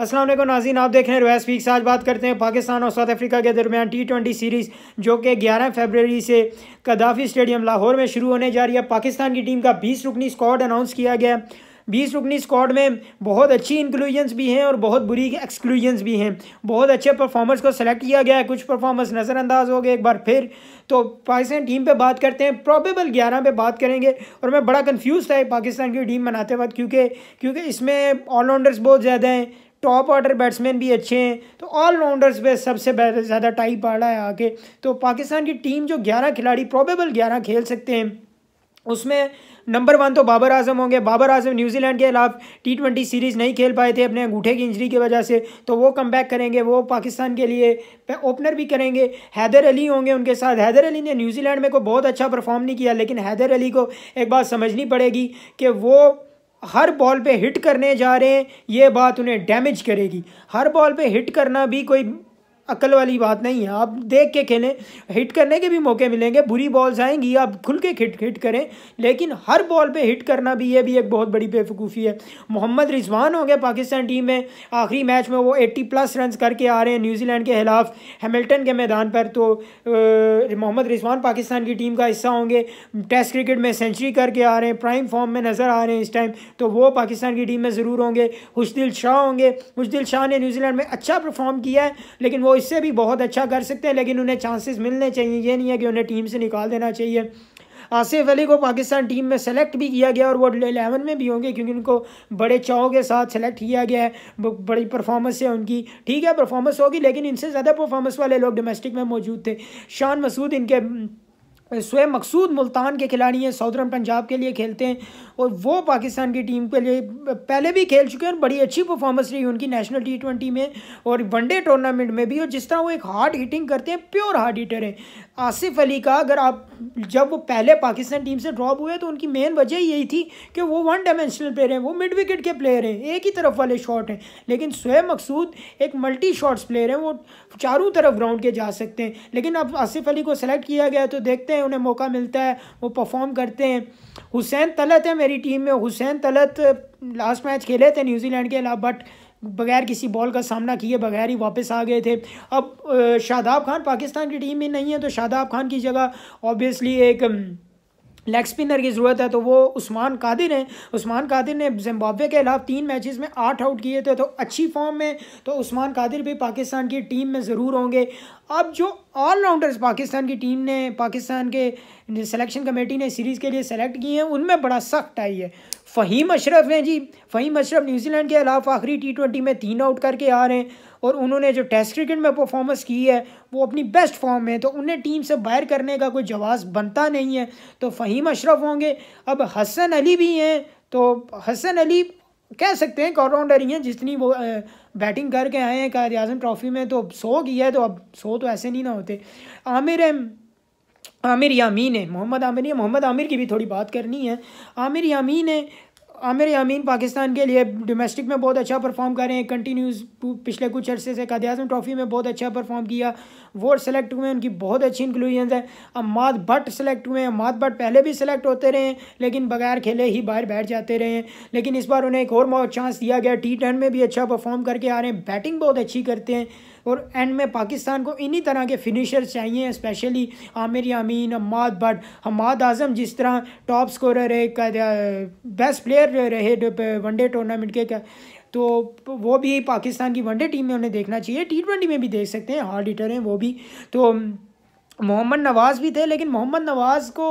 असलम नाजीन आप देख रहे हैं रोयस फीक से आज बात करते हैं पाकिस्तान और साउथ अफ्रीका के दरमियान टी ट्वेंटी सीरीज़ जो कि 11 फरवरी से कदाफी स्टेडियम लाहौर में शुरू होने जा रही है पाकिस्तान की टीम का 20 रुकनी स्क्वाड अनाउंस किया गया है बीस रुकनी स्क्वाड में बहुत अच्छी इंक्लूजन्स भी हैं और बहुत बुरी एक्सक्लूजन्स भी हैं बहुत अच्छे परफॉर्मर्स को सेलेक्ट किया गया है कुछ परफॉर्मर्स नज़रअंदाज हो गए एक बार फिर तो पाकिस्तान टीम पे बात करते हैं प्रॉबेबल ग्यारह पे बात करेंगे और मैं बड़ा कंफ्यूज था पाकिस्तान की टीम बनाते वक्त क्योंकि क्योंकि इसमें ऑलराउंडर्स बहुत ज़्यादा हैं टॉप ऑर्डर बैट्समैन भी अच्छे हैं तो ऑलराउंडर्स पे सबसे ज़्यादा आ पड़ा है आके तो पाकिस्तान की टीम जो ग्यारह खिलाड़ी प्रोबेबल ग्यारह खेल सकते हैं उसमें नंबर वन तो बाबर आजम होंगे बाबर आजम न्यूजीलैंड के खिलाफ टी ट्वेंटी सीरीज़ नहीं खेल पाए थे अपने अंगूठे की इंजरी की वजह से तो वो कम बैक करेंगे वो पाकिस्तान के लिए ओपनर भी करेंगे हैदर अली होंगे उनके साथ हैदर अली ने न्यूजीलैंड में को बहुत अच्छा परफॉर्म नहीं किया लेकिन हैदर अली को एक बात समझनी पड़ेगी कि वो हर बॉल पे हिट करने जा रहे हैं ये बात उन्हें डैमेज करेगी हर बॉल पे हिट करना भी कोई अकल वाली बात नहीं है आप देख के खेलें हिट करने के भी मौके मिलेंगे बुरी बॉल्स आएंगी आप खुल के हिट हिट करें लेकिन हर बॉल पे हिट करना भी ये भी एक बहुत बड़ी बेवकूफ़ी है मोहम्मद रिजवान हो गए पाकिस्तान टीम में आखिरी मैच में वो 80 प्लस रन करके आ रहे हैं न्यूजीलैंड के खिलाफ हैमिल्टन के मैदान पर तो मोहम्मद रिजवान पाकिस्तान की टीम का हिस्सा होंगे टेस्ट क्रिकेट में सेंचुरी करके आ रहे हैं प्राइम फॉर्म में नज़र आ रहे हैं इस टाइम तो वो पाकिस्तान की टीम में ज़रूर होंगे हुशदिल शाह होंगे हुशदिल शाह ने न्यूजीलैंड में अच्छा परफॉर्म किया है लेकिन वो इससे भी बहुत अच्छा कर सकते हैं लेकिन उन्हें चांसेस मिलने चाहिए ये नहीं है कि उन्हें टीम से निकाल देना चाहिए आसिफ अली को पाकिस्तान टीम में सेलेक्ट भी किया गया और वो एलेवन में भी होंगे क्योंकि उनको बड़े चाव के साथ सेलेक्ट किया गया है बड़ी परफॉर्मेंस है उनकी ठीक है परफॉर्मेंस होगी लेकिन इनसे ज़्यादा परफॉर्मेंस वाले लोग डोमेस्टिक में मौजूद थे शान मसूद इनके स्वयं मकसूद मुल्तान के खिलाड़ी हैं सौदर्न पंजाब के लिए खेलते हैं और वो पाकिस्तान की टीम के लिए पहले भी खेल चुके हैं और बड़ी अच्छी परफॉर्मेंस रही उनकी नेशनल टी ट्वेंटी में और वनडे टूर्नामेंट में भी और जिस तरह वो एक हार्ड हिटिंग करते हैं प्योर हार्ड हिटर है आसिफ अली का अगर आप जब वो पहले पाकिस्तान टीम से ड्रॉप हुए तो उनकी मेन वजह यही थी कि वो वन डायमेंशनल प्लेयर हैं वो मिड विकेट के प्लेयर हैं एक ही तरफ वाले शॉट हैं लेकिन स्वयं मकसूद एक मल्टी शॉट्स प्लेयर हैं वो चारों तरफ ग्राउंड के जा सकते हैं लेकिन अब आसिफ अली को सेलेक्ट किया गया तो देखते हैं उन्हें मौका मिलता है वो परफॉर्म करते हैं हुसैन तलत है मेरी टीम में हुसैन तलत लास्ट मैच खेले थे न्यूजीलैंड के अलावा बट बगैर किसी बॉल का सामना किए बगैर ही वापस आ गए थे अब शादाब खान पाकिस्तान की टीम में नहीं है तो शादाब खान की जगह ऑब्वियसली एक लेग स्पिनर की ज़रूरत है तो वो उस्मान कादिर हैं उस्मान कादिर ने जिम्बाब्वे के खिलाफ तीन मैचेस में आठ आउट किए थे तो अच्छी फॉर्म में तो उस्मान कादिर भी पाकिस्तान की टीम में ज़रूर होंगे अब जो ऑलराउंडर्स पाकिस्तान की टीम ने पाकिस्तान के सिलेक्शन कमेटी ने सीरीज़ के लिए सेलेक्ट किए हैं उनमें बड़ा सख्त आई है फ़हीम अशरफ हैं जी फ़हीम अशरफ न्यूजीलैंड के खिलाफ आखिरी टी ट्वेंटी में तीन आउट करके आ रहे हैं और उन्होंने जो टेस्ट क्रिकेट में परफॉर्मेंस की है वो अपनी बेस्ट फॉर्म में तो उन्हें टीम से बाहर करने का कोई जवाब बनता नहीं है तो फ़हीम अशरफ होंगे अब हसन अली भी हैं तो हसन अली कह सकते हैं ऑलराउंडर ही हैं जितनी वो बैटिंग करके आए हैं कायद अजम ट्रॉफी में तो सो किया है तो अब सो तो ऐसे नहीं ना होते आमिर आमिर यामीन है मोहम्मद आमिर है मोहम्मद आमिर की भी थोड़ी बात करनी है आमिर यामीन है आमिर यामीन पाकिस्तान के लिए डोमेस्टिक में बहुत अच्छा परफॉर्म कर रहे हैं कंटिन्यूस पिछले कुछ अर्से से कद अजम ट्रॉफी में बहुत अच्छा परफॉर्म किया वो सेलेक्ट हुए उनकी बहुत अच्छी इंक्लूजन है अमाद भट्ट सेलेक्ट हुए अमाद भट्ट पहले भी सेलेक्ट होते रहे हैं लेकिन बगैर खेले ही बाहर बैठ जाते रहे हैं लेकिन इस बार उन्हें एक और चांस दिया गया टी में भी अच्छा परफॉर्म करके आ रहे हैं बैटिंग बहुत अच्छी करते हैं और एंड में पाकिस्तान को इन्हीं तरह के फिनिशर चाहिए स्पेशली आमिर यामीन अम्माद बट हमाद आजम जिस तरह टॉप स्कोरर रहे बेस्ट प्लेयर रहे वनडे टूर्नामेंट के तो वो भी पाकिस्तान की वनडे टीम में उन्हें देखना चाहिए टी ट्वेंटी में भी देख सकते हैं हार्ड हिटर हैं वो भी तो मोहम्मद नवाज़ भी थे लेकिन मोहम्मद नवाज़ को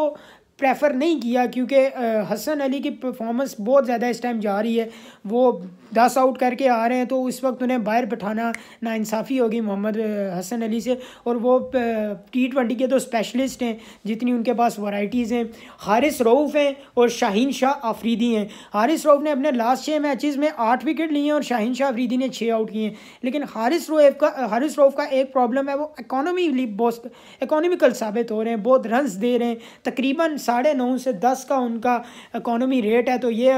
प्रेफर नहीं किया क्योंकि हसन अली की परफॉर्मेंस बहुत ज़्यादा इस टाइम जा रही है वो दस आउट करके आ रहे हैं तो उस वक्त उन्हें बाहर बैठाना नासाफ़ी होगी मोहम्मद हसन अली से और वो टी ट्वेंटी के तो स्पेशलिस्ट हैं जितनी उनके पास वाइटीज़ हैं हारिस रऊफ़ हैं और शाहीन शाह आफरीदी हैं हारिस रऊफ़ ने अपने लास्ट छः मैचेस में आठ विकेट लिए हैं और शाहीन शाह आफरीदी ने छः आउट किए हैं लेकिन हारिस रोएफ का हारिस रऊफ़ का एक प्रॉब्लम है वो इकानमी बहुत इकोनॉमिकल साबित हो रहे हैं बहुत रनस दे रहे हैं तकरीबन साढ़े नौ से दस का उनका इकोनॉमी रेट है तो ये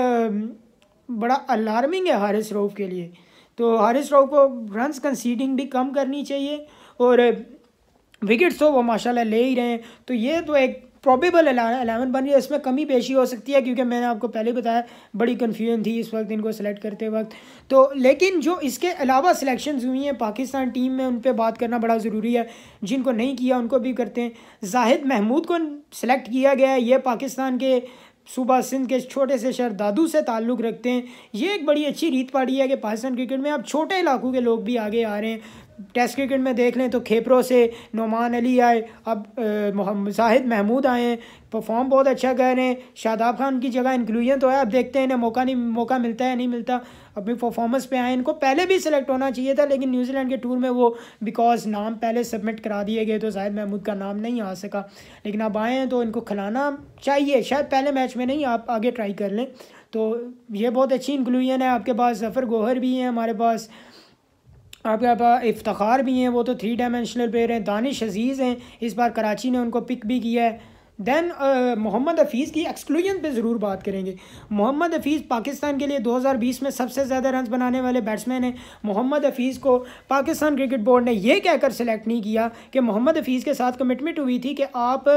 बड़ा अलार्मिंग है हारिस रऊफ़ के लिए तो हारिस रऊफ़ को रनस कंसीडिंग भी कम करनी चाहिए और विकेट्स तो वो माशाल्लाह ले ही रहे हैं तो ये तो एक प्रॉबेबल अलेवन बन रही है इसमें कमी पेशी हो सकती है क्योंकि मैंने आपको पहले बताया बड़ी कन्फ्यूजन थी इस वक्त इनको सेलेक्ट करते वक्त तो लेकिन जो इसके अलावा सिलेक्शन हुई हैं पाकिस्तान टीम में उन पर बात करना बड़ा ज़रूरी है जिनको नहीं किया उनको भी करते हैं जाहिद महमूद को सिलेक्ट किया गया है ये पाकिस्तान के सूबा सिंध के छोटे से शहर दादू से ताल्लुक़ रखते हैं ये एक बड़ी अच्छी रीत पाड़ी है कि पाकिस्तान क्रिकेट में अब छोटे इलाकों के लोग भी आगे आ रहे हैं टेस्ट क्रिकेट में देख लें तो खेपरों से नुमान अली आए अब जाहिद महमूद आए हैं परफॉर्म बहुत अच्छा कर रहे हैं शादाब खान की जगह इंक्लूजन तो है अब देखते हैं इन्हें मौका नहीं मौका मिलता है नहीं मिलता अपनी परफॉर्मेंस पे आए इनको पहले भी सिलेक्ट होना चाहिए था लेकिन न्यूजीलैंड के टूर में वो बिकॉज नाम पहले सबमिट करा दिए गए तो शायद महमूद का नाम नहीं आ सका लेकिन आप आए हैं तो इनको खिलाना चाहिए शायद पहले मैच में नहीं आप आगे ट्राई कर लें तो ये बहुत अच्छी इंक्लूजन है आपके पास जफ़र गोहर भी हैं हमारे पास आपके पास इफ्तार भी हैं वो तो थ्री डायमेंशनल प्लेयर हैं दानिश अजीज़ हैं इस बार कराची ने उनको पिक भी किया है दैन मोहम्मद हफीज़ की एक्सक्लूजन पे ज़रूर बात करेंगे मोहम्मद हफीज़ पाकिस्तान के लिए 2020 में सबसे ज़्यादा रन बनाने वाले बैट्समैन हैं मोहम्मद हफीज़ को पाकिस्तान क्रिकेट बोर्ड ने यह कहकर सेलेक्ट नहीं किया कि मोहम्मद हफीज़ के साथ कमिटमेंट हुई थी कि आप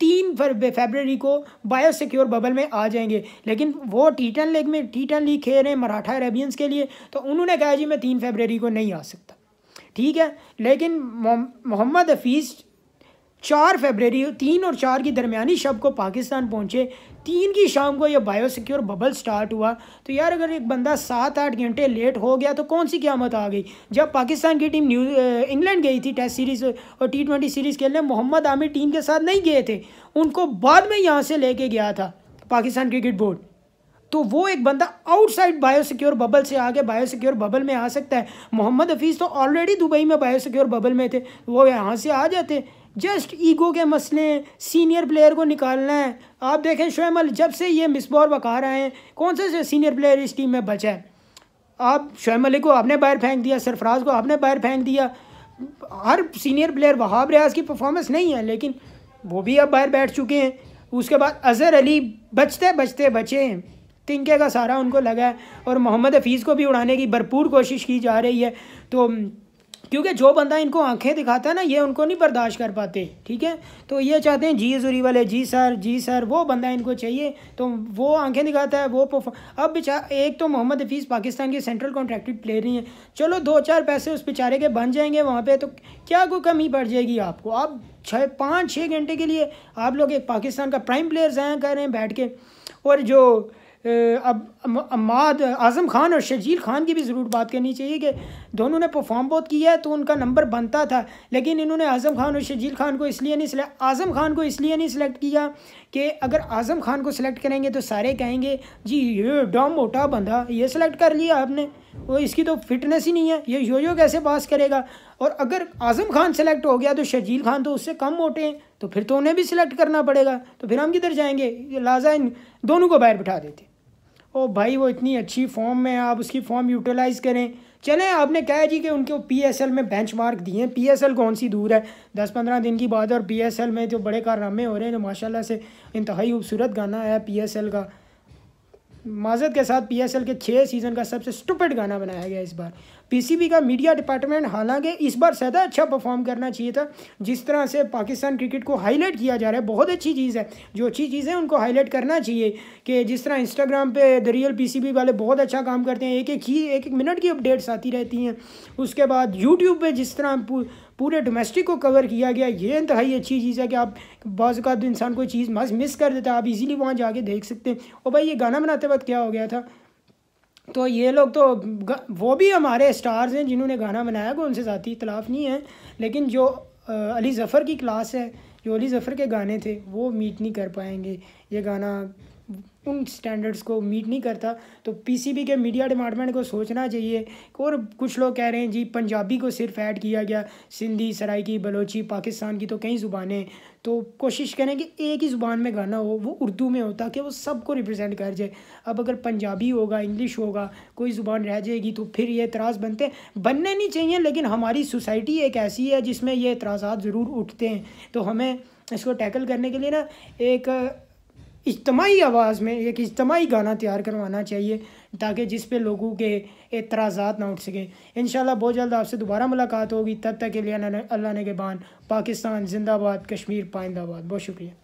तीन फेबररी को बायो सिक्योर बबल में आ जाएंगे लेकिन वो टी टन लीग में टी टन लीग खेल रहे हैं मराठा अरेबियंस के लिए तो उन्होंने कहा जी मैं तीन फेबररी को नहीं आ सकता ठीक है लेकिन मोहम्मद हफीज़ चार फरवरी तीन और चार की दरमियानी शब को पाकिस्तान पहुँचे तीन की शाम को यह बायोसिक्योर बबल स्टार्ट हुआ तो यार अगर एक बंदा सात आठ घंटे लेट हो गया तो कौन सी क्यामत आ गई जब पाकिस्तान की टीम न्यू इंग्लैंड गई थी टेस्ट सीरीज़ और टी ट्वेंटी सीरीज़ खेलने मोहम्मद आमिर टीम के साथ नहीं गए थे उनको बाद में यहाँ से लेके गया था पाकिस्तान क्रिकेट बोर्ड तो वो एक बंदा आउटसाइड बायोसिक्योर बबल से आके बायोसिक्योर बबल में आ सकता है मोहम्मद हफीज़ तो ऑलरेडी दुबई में बायोसिक्योर बबल में थे वो यहाँ से आ जाते जस्ट ईगो के मसले सीनियर प्लेयर को निकालना है आप देखें शोएमल जब से ये मिसबॉर बका रहे हैं कौन से सीनियर प्लेयर इस टीम में बचा है आप शोएम अली को आपने बाहर फेंक दिया सरफराज को आपने बाहर फेंक दिया हर सीनियर प्लेयर वहाब रियाज की परफॉर्मेंस नहीं है लेकिन वो भी अब बाहर बैठ चुके हैं उसके बाद अज़हर अली बचते बचते बचे हैं तिनके का सारा उनको लगा है और मोहम्मद हफीज़ को भी उड़ाने की भरपूर कोशिश की जा रही है तो क्योंकि जो बंदा इनको आंखें दिखाता है ना ये उनको नहीं बर्दाश्त कर पाते ठीक है तो ये चाहते हैं जी जुरी वाले जी सर जी सर वो बंदा इनको चाहिए तो वो आंखें दिखाता है वो अब एक तो मोहम्मद हफीज़ पाकिस्तान के सेंट्रल कॉन्ट्रैक्टेड प्लेयर ही है चलो दो चार पैसे उस बेचारे के बन जाएंगे वहाँ पर तो क्या कोई कमी पड़ जाएगी आपको आप छः पाँच छः घंटे के लिए आप लोग एक पाकिस्तान का प्राइम प्लेयर जया कर रहे हैं बैठ के और जो अब अम्माद आज़म खान और शजील खान की भी ज़रूर बात करनी चाहिए कि दोनों ने परफॉर्म बहुत किया है तो उनका नंबर बनता था लेकिन इन्होंने आज़म खान और शजील खान को इसलिए नहीं सिलेक्ट आज़म खान को इसलिए नहीं सिलेक्ट किया कि अगर आज़म खान को सिलेक्ट करेंगे तो सारे कहेंगे जी ये डॉम मोटा बंदा ये सिलेक्ट कर लिया आपने वो इसकी तो फिटनेस ही नहीं है ये यो यो कैसे पास करेगा और अगर आज़म खान सेलेक्ट हो गया तो शजील खान तो उससे कम मोटे हैं तो फिर तो उन्हें भी सिलेक्ट करना पड़ेगा तो फिर हम किधर जाएंगे लाजा इन दोनों को बाहर बिठा देते ओ भाई वो इतनी अच्छी फॉर्म में है आप उसकी फॉर्म यूटिलाइज़ करें चलें आपने कहा जी कि उनके पीएसएल में बेंचमार्क दिए हैं पीएसएल कौन सी दूर है दस पंद्रह दिन की बात है और पीएसएल में जो बड़े कारनामे हो रहे हैं जो माशाल्लाह से इंतहाई खूबसूरत गाना आया पीएसएल का माजत के साथ पीएसएल के छः सीज़न का सबसे स्टुपट गाना बनाया गया इस बार पीसीबी का मीडिया डिपार्टमेंट हालांकि इस बार ज़्यादा अच्छा परफॉर्म करना चाहिए था जिस तरह से पाकिस्तान क्रिकेट को हाईलाइट किया जा रहा है बहुत अच्छी चीज़ है जो अच्छी चीज़ है उनको हाईलाइट करना चाहिए कि जिस तरह इंस्टाग्राम पे द रियल पी वाले बहुत अच्छा काम करते हैं एक एक ही एक एक मिनट की अपडेट्स आती रहती हैं उसके बाद यूट्यूब पर जिस तरह पूरे डोमेस्टिक को कवर किया गया ये इंतहाई अच्छी चीज़ है कि आप बाज़ात इंसान कोई चीज़ मस मिस कर देता है आप इजीली वहाँ जाके देख सकते हैं और भाई ये गाना बनाते वक्त क्या हो गया था तो ये लोग तो वो भी हमारे स्टार्स हैं जिन्होंने गाना बनाया कोई उनसे ज़ाती इतलाफ़ नहीं है लेकिन जो अली ज़फ़र की क्लास है जो अली ज़फ़र के गाने थे वो मीट नहीं कर पाएंगे ये गाना उन स्टैंडर्ड्स को मीट नहीं करता तो पीसीबी के मीडिया डिपार्टमेंट को सोचना चाहिए और कुछ लोग कह रहे हैं जी पंजाबी को सिर्फ ऐड किया गया सिंधी सराइकी बलोची पाकिस्तान की तो कई ज़ुबानें तो कोशिश करें कि एक ही ज़ुबान में गाना हो वो उर्दू में हो ताकि वो सबको रिप्रेजेंट कर जाए अब अगर पंजाबी होगा इंग्लिश होगा कोई ज़ुबान रह जाएगी तो फिर ये एतराज़ बनते बनने नहीं चाहिए लेकिन हमारी सोसाइटी एक ऐसी है जिसमें ये एतराज ज़रूर उठते हैं तो हमें इसको टैकल करने के लिए ना एक इज्तमाही आवाज़ में एक इज्तमाही गाना तैयार करवाना चाहिए ताकि जिस पे लोगों के एतराज़ात ना उठ सकें इन बहुत जल्द आपसे दोबारा मुलाकात होगी तब तक के लिए अल्लाह ने के बान पाकिस्तान जिंदाबाद कश्मीर पाइंदाबाद बहुत शुक्रिया